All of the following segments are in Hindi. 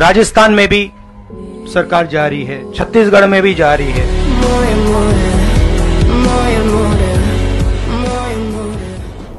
राजस्थान में भी सरकार जारी है छत्तीसगढ़ में भी जारी है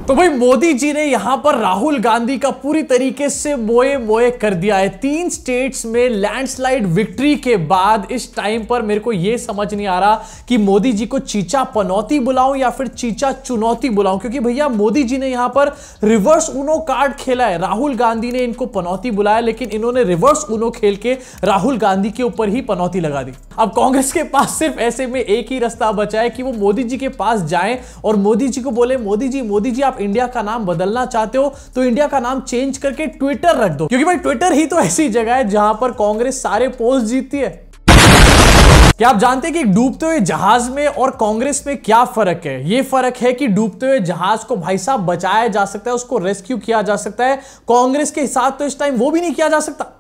तो भाई मोदी जी ने यहां पर राहुल गांधी का पूरी तरीके से मोए मोए कर दिया है तीन स्टेट्स में लैंडस्लाइड विक्ट्री के बाद इस टाइम पर मेरे को यह समझ नहीं आ रहा कि मोदी जी को चीचा पनौती बुलाऊं या फिर चीचा चुनौती बुलाऊं क्योंकि भैया मोदी जी ने यहां पर रिवर्स उनो कार्ड खेला है राहुल गांधी ने इनको पनौती बुलाया लेकिन इन्होंने रिवर्स उनो खेल के राहुल गांधी के ऊपर ही पनौती लगा दी अब कांग्रेस के पास सिर्फ ऐसे में एक ही रास्ता बचा है कि वो मोदी जी के पास जाए और मोदी जी को बोले मोदी जी मोदी जी आप आप इंडिया का नाम बदलना चाहते हो तो इंडिया का नाम चेंज करके ट्विटर रख दो क्योंकि भाई ट्विटर ही तो ऐसी जगह है जहां पर कांग्रेस सारे पोस्ट जीतती है क्या आप जानते हैं कि डूबते हुए जहाज में और कांग्रेस में क्या फर्क है ये फर्क है कि डूबते हुए जहाज को भाई साहब बचाया जा सकता है उसको रेस्क्यू किया जा सकता है कांग्रेस के हिसाब तो इस टाइम वो भी नहीं किया जा सकता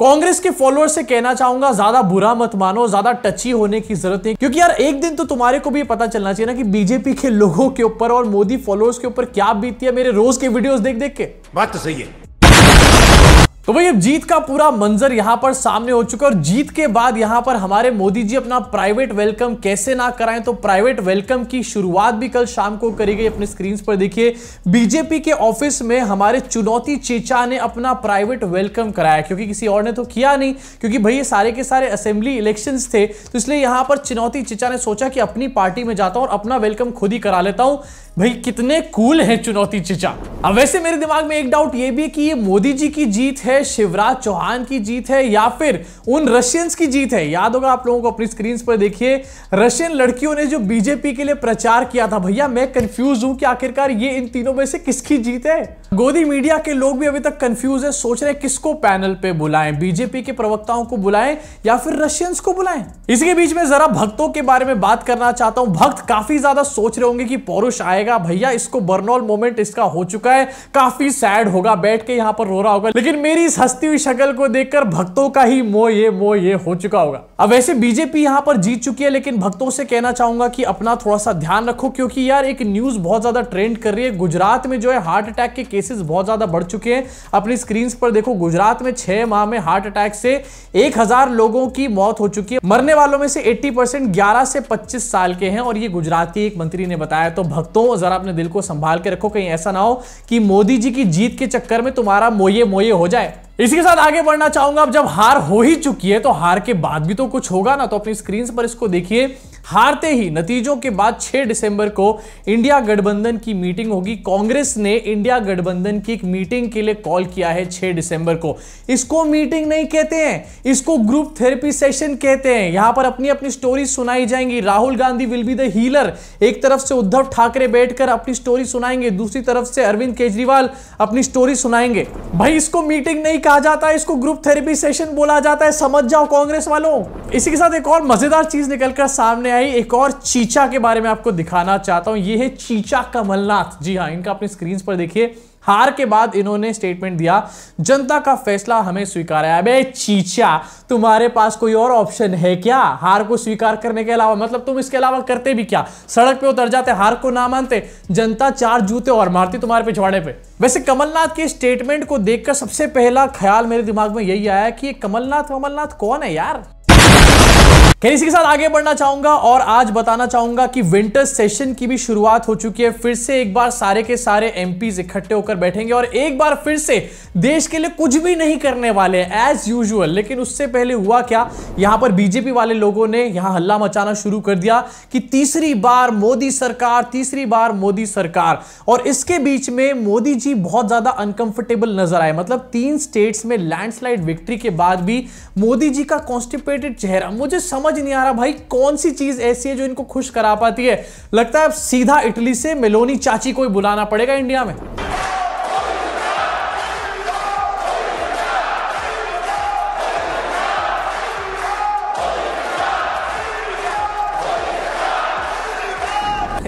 कांग्रेस के फॉलोअर्स से कहना चाहूंगा ज्यादा बुरा मत मानो ज्यादा टची होने की जरूरत नहीं क्योंकि यार एक दिन तो तुम्हारे को भी पता चलना चाहिए ना कि बीजेपी के लोगों के ऊपर और मोदी फॉलोअर्स के ऊपर क्या बीती है मेरे रोज के वीडियोस देख देख के बात तो सही है तो भाई अब जीत का पूरा मंजर यहां पर सामने हो चुका है और जीत के बाद यहां पर हमारे मोदी जी अपना प्राइवेट वेलकम कैसे ना कराएं तो प्राइवेट वेलकम की शुरुआत भी कल शाम को करी गई अपने स्क्रीन पर देखिए बीजेपी के ऑफिस में हमारे चुनौती चेचा ने अपना प्राइवेट वेलकम कराया क्योंकि किसी और ने तो किया नहीं क्योंकि भाई ये सारे के सारे असेंबली इलेक्शन थे तो इसलिए यहां पर चुनौती चेचा ने सोचा कि अपनी पार्टी में जाता हूं और अपना वेलकम खुद ही करा लेता हूं भाई कितने कूल है चुनौती चिचा अब वैसे मेरे दिमाग में एक डाउट ये भी है कि ये मोदी जी की जीत है शिवराज चौहान की जीत है या फिर उन रशियंस की जीत है याद होगा आप लोगों को अपनी स्क्रीन पर देखिए रशियन लड़कियों ने जो बीजेपी के लिए प्रचार किया था भैया मैं कंफ्यूज हूं कि आखिरकार ये इन तीनों में से किसकी जीत है गोदी मीडिया के लोग भी अभी तक कंफ्यूज है सोच रहे हैं किसको पैनल पे बुलाए बीजेपी के प्रवक्ताओं को बुलाएं या फिर रशियंस को बुलाएं इसके बीच में जरा भक्तों के बारे में बात करना चाहता हूं भक्त काफी ज्यादा सोच रहे होंगे कि पौरुष आए जाएगा भैया इसको बर्नौल मोमेंट इसका हो चुका है काफी सैड होगा बैठ के यहाँ पर रो रहा होगा लेकिन मेरी इस हस्ती हुई शक्ल को देखकर भक्तों का ही मोह ये मोह ये हो चुका होगा अब वैसे बीजेपी यहाँ पर जीत चुकी है लेकिन भक्तों से कहना चाहूंगा कि अपना थोड़ा सा ध्यान रखो क्योंकि यार एक न्यूज बहुत ज्यादा ट्रेंड कर रही है गुजरात में जो है हार्ट अटैक के केसेस बहुत ज्यादा बढ़ चुके हैं अपनी स्क्रीन पर देखो गुजरात में छह माह में हार्ट अटैक से एक लोगों की मौत हो चुकी है मरने वालों में से एट्टी परसेंट से पच्चीस साल के हैं और ये गुजराती एक मंत्री ने बताया तो भक्तों जरा अपने दिल को संभाल के रखो कहीं ऐसा ना हो कि मोदी जी की जीत के चक्कर में तुम्हारा मोये मोये हो जाए इसी के साथ आगे बढ़ना चाहूंगा अब जब हार हो ही चुकी है तो हार के बाद भी तो कुछ होगा ना तो अपनी स्क्रीन पर इसको देखिए हारते ही नतीजों के बाद 6 दिसंबर को इंडिया गठबंधन की मीटिंग होगी कांग्रेस ने इंडिया गठबंधन की एक मीटिंग के लिए कॉल किया है 6 दिसंबर को इसको मीटिंग नहीं कहते हैं इसको ग्रुप थेरेपी सेशन कहते हैं यहां पर अपनी अपनी स्टोरी सुनाई जाएंगी Rahul Gandhi will be the healer एक तरफ से उद्धव ठाकरे बैठकर अपनी स्टोरी सुनाएंगे दूसरी तरफ से अरविंद केजरीवाल अपनी स्टोरी सुनाएंगे भाई इसको मीटिंग नहीं कहा जाता है इसको ग्रुप थेरेपी सेशन बोला जाता है समझ जाओ कांग्रेस वालों इसी के साथ एक और मज़ेदार चीज़ निकलकर सामने आई एक और चीचा के बारे में आपको दिखाना चाहता हूं ये है चीचा कमलनाथ जी हाँ इनका अपनी स्क्रीन पर देखिए हार के बाद इन्होंने स्टेटमेंट दिया जनता का फैसला हमें स्वीकार है अबे चीचा तुम्हारे पास कोई और ऑप्शन है क्या हार को स्वीकार करने के अलावा मतलब तुम इसके अलावा करते भी क्या सड़क पे उतर जाते हार को ना मानते जनता चार जूते और मारती तुम्हारे पिछवाड़े पे वैसे कमलनाथ के स्टेटमेंट को देखकर सबसे पहला ख्याल मेरे दिमाग में यही आया कि कमलनाथ कमलनाथ कौन है यार खैर इसी के साथ आगे बढ़ना चाहूंगा और आज बताना चाहूंगा कि विंटर सेशन की भी शुरुआत हो चुकी है फिर से एक बार सारे के सारे एम इकट्ठे होकर बैठेंगे और एक बार फिर से देश के लिए कुछ भी नहीं करने वाले एज यूजल लेकिन उससे पहले हुआ क्या यहां पर बीजेपी वाले लोगों ने यहां हल्ला मचाना शुरू कर दिया कि तीसरी बार मोदी सरकार तीसरी बार मोदी सरकार और इसके बीच में मोदी जी बहुत ज्यादा अनकंफर्टेबल नजर आए मतलब तीन स्टेट्स में लैंडस्लाइड विक्ट्री के बाद भी मोदी जी का कॉन्स्टिपेटेड चेहरा मुझे समझ समझ नहीं आ रहा भाई कौन सी चीज ऐसी है जो इनको खुश करा पाती है लगता है अब सीधा इटली से मेलोनी चाची को ही बुलाना पड़ेगा इंडिया में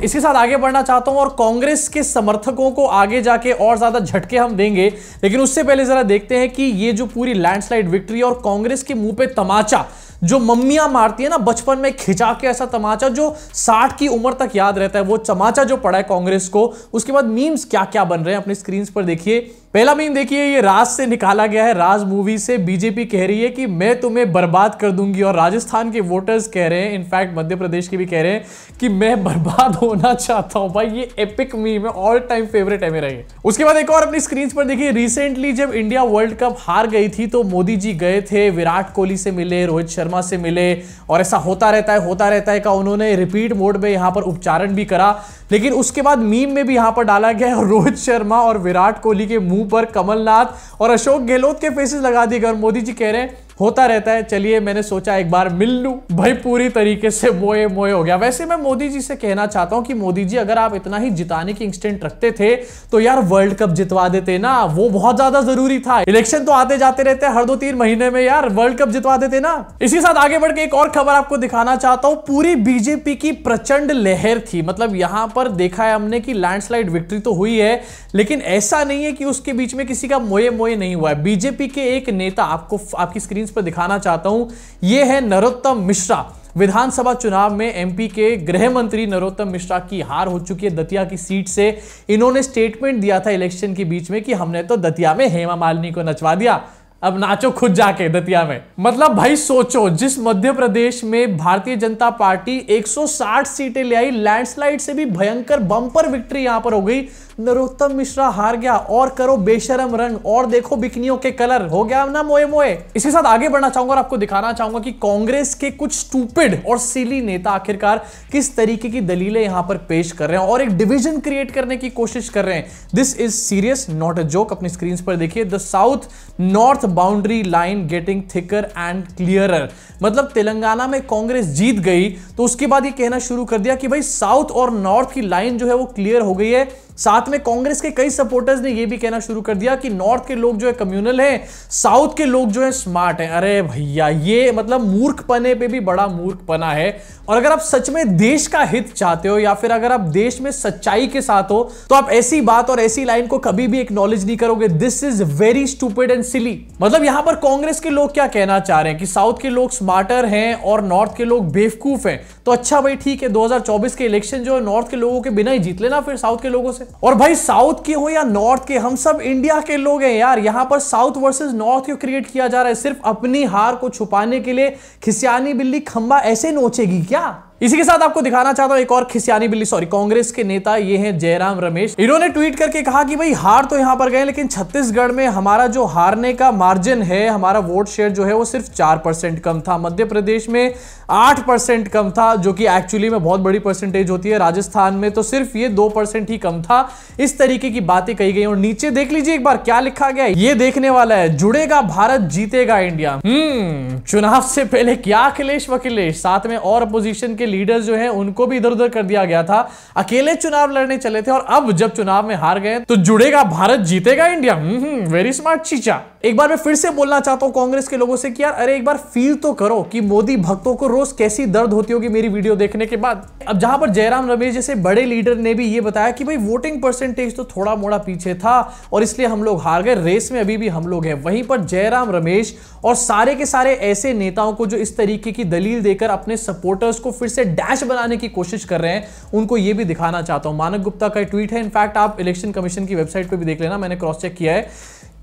इसके साथ आगे बढ़ना चाहता हूं और कांग्रेस के समर्थकों को आगे जाके और ज्यादा झटके हम देंगे लेकिन उससे पहले जरा देखते हैं कि ये जो पूरी लैंडस्लाइड विक्ट्री और कांग्रेस के मुंह पे तमाचा जो मम्मियां मारती है ना बचपन में खिंचा के ऐसा तमाचा जो साठ की उम्र तक याद रहता है वो तमाचा जो पड़ा है कांग्रेस को उसके बाद मीम्स क्या क्या बन रहे हैं अपने स्क्रीन पर देखिए पहला मीम देखिए ये राज से निकाला गया है राज मूवी से बीजेपी कह रही है कि मैं तुम्हें बर्बाद कर दूंगी और राजस्थान के वोटर्स कह रहे हैं इनफैक्ट मध्य प्रदेश के भी कह रहे हैं कि मैं बर्बाद होना चाहता हूं भाई ये एपिक मीम है ऑल टाइम फेवरेट है मेरा ये उसके बाद एक और अपनी स्क्रीन पर देखिए रिसेंटली जब इंडिया वर्ल्ड कप हार गई थी तो मोदी जी गए थे विराट कोहली से मिले रोहित शर्मा से मिले और ऐसा होता रहता है होता रहता है का उन्होंने रिपीट मोड में यहां पर उपचारण भी करा लेकिन उसके बाद मीम में भी यहां पर डाला गया है रोहित शर्मा और विराट कोहली के मुंह ऊपर कमलनाथ और अशोक गहलोत के फेसेस लगा दिए गए और मोदी जी कह रहे हैं होता रहता है चलिए मैंने सोचा एक बार मिल लू भाई पूरी तरीके से मोए मोए हो गया वैसे मैं मोदी जी से कहना चाहता हूँ कि मोदी जी अगर आप इतना ही जिताने की इंस्टेंट रखते थे तो यार वर्ल्ड कप जितवा देते ना वो बहुत ज्यादा जरूरी था इलेक्शन तो आते जाते रहते हैं हर दो तीन महीने में यार वर्ल्ड कप जितवा देते ना इसी साथ आगे बढ़ के एक और खबर आपको दिखाना चाहता हूँ पूरी बीजेपी की प्रचंड लहर थी मतलब यहां पर देखा है हमने की लैंडस्लाइड विक्ट्री तो हुई है लेकिन ऐसा नहीं है कि उसके बीच में किसी का मोए मोए नहीं हुआ है बीजेपी के एक नेता आपको आपकी स्क्रीन स्क्रीन पर दिखाना चाहता हूं यह है नरोत्तम मिश्रा विधानसभा चुनाव में एमपी के गृह मंत्री नरोत्तम मिश्रा की हार हो चुकी है दतिया की सीट से इन्होंने स्टेटमेंट दिया था इलेक्शन के बीच में कि हमने तो दतिया में हेमा मालिनी को नचवा दिया अब नाचो खुद जाके दतिया में मतलब भाई सोचो जिस मध्य प्रदेश में भारतीय जनता पार्टी 160 सीटें ले आई लैंडस्लाइड से भी भयंकर बम्पर विक्ट्री यहां पर हो गई नरोत्तम मिश्रा हार गया और करो बेशरम रंग और देखो बिकनियों के कलर हो गया ना मोए मोए इसके साथ आगे बढ़ना चाहूंगा और आपको दिखाना चाहूंगा कि कांग्रेस के कुछ स्टूपिड और सिली नेता आखिरकार किस तरीके की दलीलें यहां पर पेश कर रहे हैं और एक डिविजन क्रिएट करने की कोशिश कर रहे हैं this is serious not a joke अपनी स्क्रीन पर देखिए the south north boundary line getting thicker and clear मतलब तेलंगाना में कांग्रेस जीत गई तो उसके बाद ये कहना शुरू कर दिया कि भाई साउथ और नॉर्थ की लाइन जो है वो क्लियर हो गई है साथ में कांग्रेस के कई सपोर्टर्स ने यह भी कहना शुरू कर दिया कि नॉर्थ के लोग जो है कम्युनल हैं साउथ के लोग जो है स्मार्ट हैं अरे भैया ये मतलब मूर्ख पने पे भी बड़ा मूर्ख पना है और अगर आप सच में देश का हित चाहते हो या फिर अगर आप देश में सच्चाई के साथ हो तो आप ऐसी बात और ऐसी लाइन को कभी भी एक्नोलेज नहीं करोगे this is very stupid and silly मतलब यहां पर कांग्रेस के लोग क्या कहना चाह रहे हैं कि साउथ के लोग स्मार्टर हैं और नॉर्थ के लोग बेवकूफ हैं तो अच्छा भाई ठीक है 2024 के इलेक्शन जो है नॉर्थ के लोगों के बिना ही जीत लेना फिर साउथ के लोगों से और भाई साउथ के हो या नॉर्थ के हम सब इंडिया के लोग हैं यार यहां पर साउथ वर्सेस नॉर्थ क्यों क्रिएट किया जा रहा है सिर्फ अपनी हार को छुपाने के लिए खिसियानी बिल्ली खंबा ऐसे नोचेगी क्या इसी के साथ आपको दिखाना चाहता हूं एक और खिसियानी बिल्ली सॉरी कांग्रेस के नेता ये हैं जयराम रमेश इन्होंने ट्वीट करके कहा कि भाई हार तो यहां पर गए लेकिन छत्तीसगढ़ में हमारा जो हारने का मार्जिन है हमारा वोट शेयर जो है वो सिर्फ चार परसेंट कम था मध्य प्रदेश में आठ परसेंट कम था जो कि एक्चुअली में बहुत बड़ी परसेंटेज होती है राजस्थान में तो सिर्फ ये दो परसेंट ही कम था इस तरीके की बातें कही गई और नीचे देख लीजिए एक बार क्या लिखा गया ये देखने वाला है जुड़ेगा भारत जीतेगा इंडिया हम्म चुनाव से पहले क्या अखिलेश वकिलेश साथ में और अपोजिशन के के लीडर्स जो है उनको भी इधर उधर कर दिया गया था अकेले चुनाव लड़ने चले थे और अब जब चुनाव में हार गए तो जुड़ेगा भारत जीतेगा India very smart hmm, hmm, चीचा एक बार मैं फिर से बोलना चाहता हूं कांग्रेस के लोगों से कि यार अरे एक बार फील तो करो कि मोदी भक्तों को रोज कैसी दर्द होती होगी मेरी वीडियो देखने के बाद अब जहां पर जयराम रमेश जैसे बड़े लीडर ने भी ये बताया कि भाई वोटिंग परसेंटेज तो थोड़ा मोड़ा पीछे था और इसलिए हम लोग हार गए रेस में अभी भी हम लोग हैं वहीं पर जयराम रमेश और सारे के सारे ऐसे नेताओं को जो इस तरीके की दलील देकर अपने सपोर्टर्स को फिर से डैश बनाने की कोशिश कर रहे हैं उनको ये भी दिखाना चाहता हूं मानक गुप्ता का ट्वीट है इनफैक्ट आप इलेक्शन कमीशन की वेबसाइट पर भी देख लेना मैंने क्रॉस चेक किया है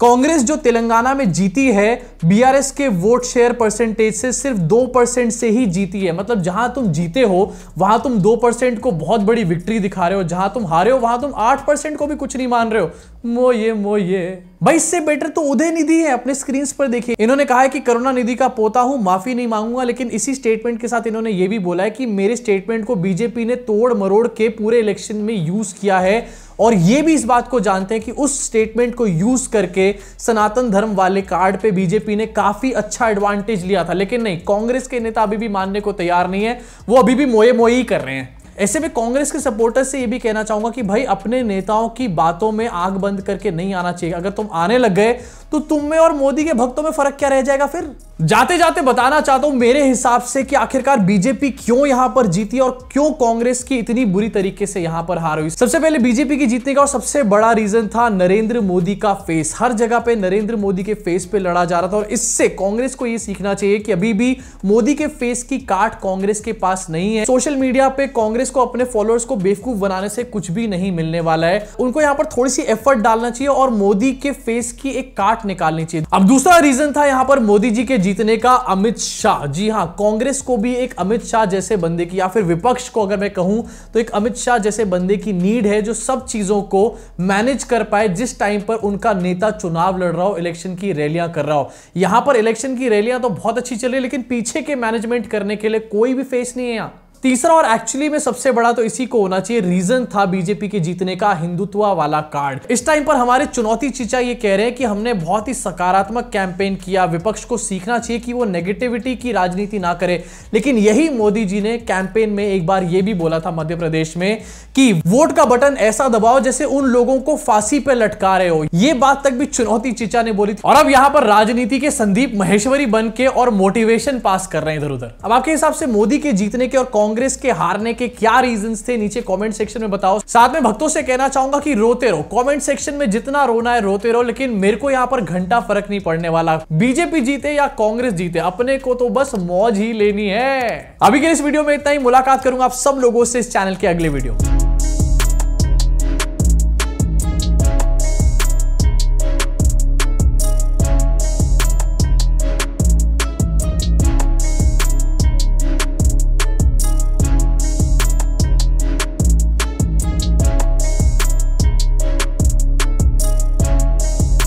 कांग्रेस जो तेलंगाना में जीती है बीआरएस के वोट शेयर परसेंटेज से सिर्फ दो परसेंट से ही जीती है मतलब जहां तुम जीते हो वहां तुम दो परसेंट को बहुत बड़ी विक्ट्री दिखा रहे हो जहां तुम हारे हो वहां तुम आठ परसेंट को भी कुछ नहीं मान रहे हो मोये मोये भाई इससे बेटर तो उदय निधि है अपने स्क्रीन पर देखिए इन्होंने कहा है कि करुणा निधि का पोता हूं माफी नहीं मांगूंगा लेकिन इसी स्टेटमेंट के साथ इन्होंने ये भी बोला है कि मेरे स्टेटमेंट को बीजेपी ने तोड़ मरोड़ के पूरे इलेक्शन में यूज किया है और ये भी इस बात को जानते हैं कि उस स्टेटमेंट को यूज करके सनातन धर्म वाले कार्ड पे बीजेपी ने काफी अच्छा एडवांटेज लिया था लेकिन नहीं कांग्रेस के नेता अभी भी मानने को तैयार नहीं है वो अभी भी मोए मोए ही कर रहे हैं ऐसे में कांग्रेस के सपोर्टर से ये भी कहना चाहूंगा कि भाई अपने नेताओं की बातों में आग बंद करके नहीं आना चाहिए अगर तुम आने लग गए तो तुम में और मोदी के भक्तों में फर्क क्या रह जाएगा फिर जाते जाते बताना चाहता हूं मेरे हिसाब से कि आखिरकार बीजेपी क्यों यहां पर जीती और क्यों कांग्रेस की इतनी बुरी तरीके से यहां पर हार हुई सबसे पहले बीजेपी की जीतने का और सबसे बड़ा रीजन था नरेंद्र मोदी का फेस हर जगह पे नरेंद्र मोदी के फेस पे लड़ा जा रहा था और इससे कांग्रेस को यह सीखना चाहिए कि अभी भी मोदी के फेस की काट कांग्रेस के पास नहीं है सोशल मीडिया पे कांग्रेस पेरेंट्स को अपने फॉलोअर्स को बेवकूफ बनाने से कुछ भी नहीं मिलने वाला है उनको यहाँ पर थोड़ी सी एफर्ट डालना चाहिए और मोदी के फेस की एक काट निकालनी चाहिए अब दूसरा रीजन था यहाँ पर मोदी जी के जीतने का अमित शाह जी हाँ कांग्रेस को भी एक अमित शाह जैसे बंदे की या फिर विपक्ष को अगर मैं कहूं तो एक अमित शाह जैसे बंदे की नीड है जो सब चीजों को मैनेज कर पाए जिस टाइम पर उनका नेता चुनाव लड़ रहा हो इलेक्शन की रैलियां कर रहा हो यहां पर इलेक्शन की रैलियां तो बहुत अच्छी चल रही है लेकिन पीछे के मैनेजमेंट करने के लिए कोई भी फेस नहीं है यहाँ तीसरा और एक्चुअली में सबसे बड़ा तो इसी को होना चाहिए रीजन था बीजेपी के जीतने का हिंदुत्व वाला कार्ड इस टाइम पर हमारे चुनौती चीचा ये कह रहे हैं कि हमने बहुत ही सकारात्मक कैंपेन किया विपक्ष को सीखना चाहिए कि वो नेगेटिविटी की राजनीति ना करे लेकिन यही मोदी जी ने कैंपेन में एक बार ये भी बोला था मध्य प्रदेश में कि वोट का बटन ऐसा दबाओ जैसे उन लोगों को फांसी पर लटका रहे हो ये बात तक भी चुनौती चीचा ने बोली थी और अब यहां पर राजनीति के संदीप महेश्वरी बन के और मोटिवेशन पास कर रहे हैं इधर उधर अब आपके हिसाब से मोदी के जीतने के और कांग्रेस कांग्रेस के हारने के क्या रीजंस थे नीचे कमेंट सेक्शन में बताओ साथ में भक्तों से कहना चाहूंगा कि रोते रहो कमेंट सेक्शन में जितना रोना है रोते रहो लेकिन मेरे को यहाँ पर घंटा फर्क नहीं पड़ने वाला बीजेपी जीते या कांग्रेस जीते अपने को तो बस मौज ही लेनी है अभी के इस वीडियो में इतना ही मुलाकात करूंगा आप सब लोगों से इस चैनल के अगले वीडियो में